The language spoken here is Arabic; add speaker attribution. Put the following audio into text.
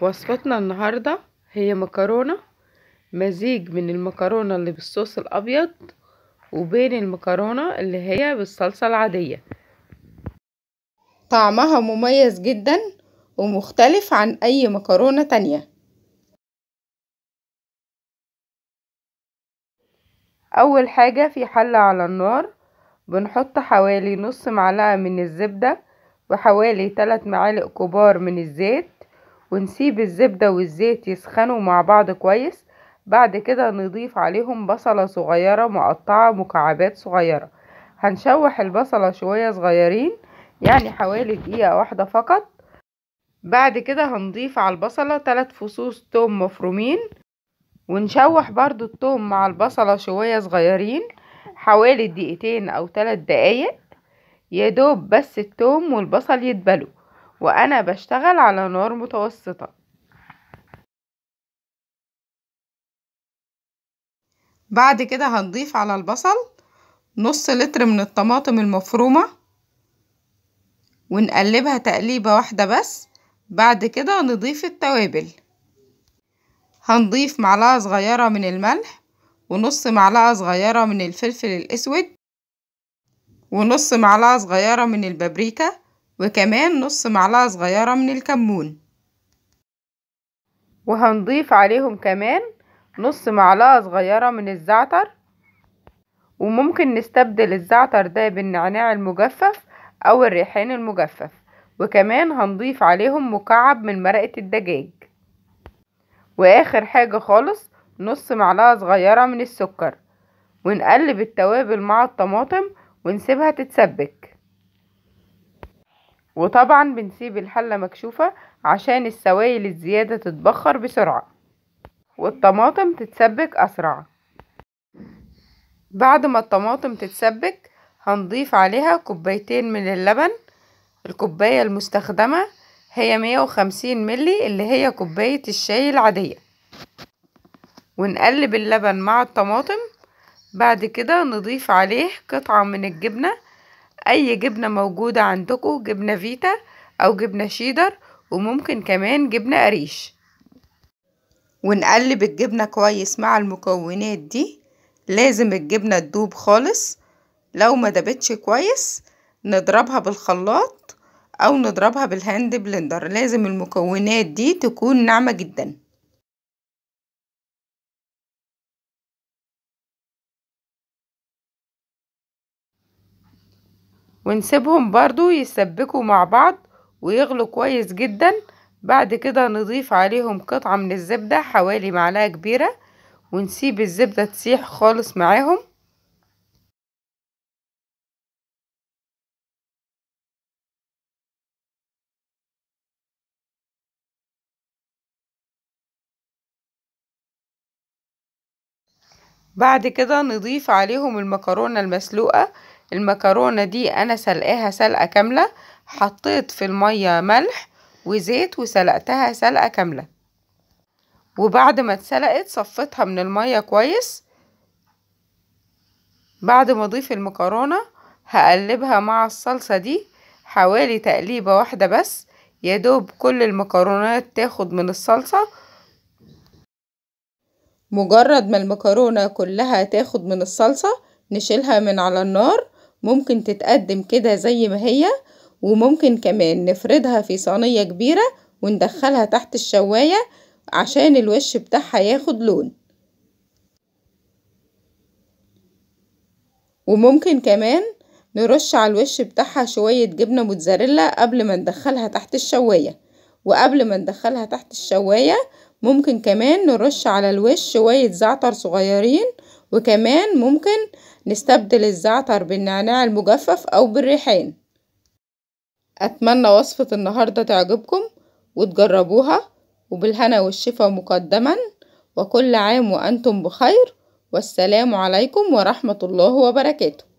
Speaker 1: وصفتنا النهاردة هي مكرونة مزيج من المكرونة اللي بالصوص الأبيض وبين المكرونة اللي هي بالصلصة العادية
Speaker 2: طعمها مميز جدا ومختلف عن أي مكرونة تانية أول حاجة في حلة على النار بنحط حوالي
Speaker 1: نص معلقة من الزبدة وحوالي 3 معالق كبار من الزيت ونسيب الزبدة والزيت يسخنوا مع بعض كويس بعد كده نضيف عليهم بصلة صغيرة مقطعة مكعبات صغيرة هنشوح البصلة شوية صغيرين يعني حوالي دقيقة واحدة فقط بعد كده هنضيف على البصلة ثلاث فصوص توم مفرومين ونشوح برضو التوم مع البصلة شوية صغيرين حوالي دقيقتين او ثلاث دقايق
Speaker 2: يا دوب بس التوم والبصل يدبلوا وأنا بشتغل على نار متوسطة بعد كده هنضيف على البصل نص لتر من الطماطم المفرومة
Speaker 1: ونقلبها تقليبة واحدة بس بعد كده نضيف التوابل هنضيف معلقة صغيرة من الملح ونص معلقة صغيرة من الفلفل الأسود ونص معلقة صغيرة من البابريكا وكمان نص معلقة صغيرة من الكمون وهنضيف عليهم كمان نص معلقة صغيرة من الزعتر وممكن نستبدل الزعتر ده بالنعناع المجفف أو الريحان المجفف وكمان هنضيف عليهم مكعب من مرقة الدجاج وآخر حاجة خالص نص معلقة صغيرة من السكر ونقلب التوابل مع الطماطم ونسيبها تتسبك وطبعا بنسيب الحلة مكشوفة عشان السوائل الزيادة تتبخر بسرعة والطماطم تتسبك أسرع بعد ما الطماطم تتسبك هنضيف عليها كوبايتين من اللبن الكوباية المستخدمة هي 150 ملي اللي هي كوباية الشاي العادية ونقلب اللبن مع الطماطم بعد كده نضيف عليه قطعة من الجبنة اي جبنة موجودة عندكم جبنة فيتا او جبنة شيدر وممكن كمان جبنة قريش ونقلب الجبنة كويس مع المكونات دي لازم الجبنة تدوب خالص لو ما دابتش كويس
Speaker 2: نضربها بالخلاط او نضربها بالهاند بلندر لازم المكونات دي تكون ناعمة جداً ونسيبهم برضو يسبكوا مع بعض ويغلوا كويس جدا بعد
Speaker 1: كده نضيف عليهم قطعة من الزبدة حوالي معلقة كبيرة ونسيب الزبدة
Speaker 2: تسيح خالص معاهم بعد كده نضيف عليهم المكرونة المسلوقة المكرونة دي أنا
Speaker 1: سلقاها سلقة كاملة حطيت في المية ملح وزيت وسلقتها سلقة كاملة وبعد ما اتسلقت صفيتها من المية كويس بعد ما اضيف المكرونة هقلبها مع الصلصة دي حوالي تقليبة واحدة بس يدوب كل المكرونات تاخد من الصلصة مجرد ما المكرونة كلها تاخد من الصلصة نشيلها من على النار ممكن تتقدم كده زي ما هي وممكن كمان نفردها في صينية كبيرة وندخلها تحت الشواية عشان الوش بتاعها ياخد لون وممكن كمان نرش على الوش بتاعها شوية جبنة موتزاريلا قبل ما ندخلها تحت الشواية وقبل ما ندخلها تحت الشواية ممكن كمان نرش على الوش شوية زعتر صغيرين وكمان ممكن نستبدل الزعتر بالنعناع المجفف أو بالريحان أتمنى وصفة النهاردة تعجبكم وتجربوها وبالهنا والشفا مقدما وكل عام وأنتم بخير
Speaker 2: والسلام عليكم ورحمة الله وبركاته